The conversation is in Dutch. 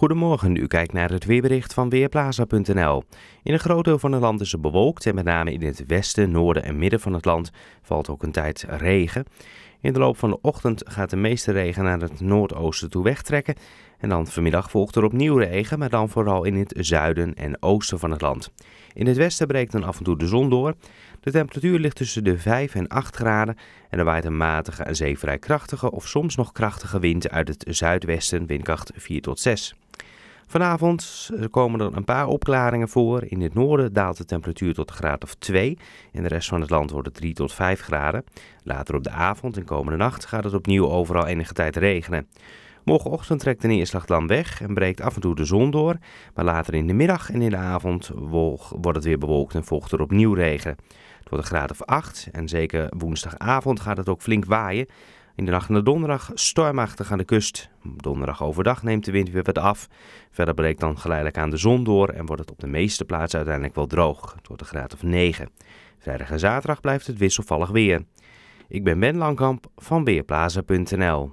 Goedemorgen, u kijkt naar het weerbericht van Weerplaza.nl. In een groot deel van het land is het bewolkt en met name in het westen, noorden en midden van het land valt ook een tijd regen. In de loop van de ochtend gaat de meeste regen naar het noordoosten toe wegtrekken. En dan vanmiddag volgt er opnieuw regen, maar dan vooral in het zuiden en oosten van het land. In het westen breekt dan af en toe de zon door. De temperatuur ligt tussen de 5 en 8 graden en er waait een matige en zeevrij krachtige of soms nog krachtige wind uit het zuidwesten, windkracht 4 tot 6. Vanavond eh, komen er een paar opklaringen voor. In het noorden daalt de temperatuur tot een graad of 2. In de rest van het land wordt het 3 tot 5 graden. Later op de avond en komende nacht gaat het opnieuw overal enige tijd regenen. Morgenochtend trekt de neerslag dan weg en breekt af en toe de zon door. Maar later in de middag en in de avond wordt het weer bewolkt en volgt er opnieuw regen. Het wordt een graad of 8 en zeker woensdagavond gaat het ook flink waaien. In de nacht naar donderdag stormachtig aan de kust. Donderdag overdag neemt de wind weer wat af. Verder breekt dan geleidelijk aan de zon door en wordt het op de meeste plaatsen uiteindelijk wel droog. Het wordt een graad of 9. Vrijdag en zaterdag blijft het wisselvallig weer. Ik ben Ben Langkamp van Weerplaza.nl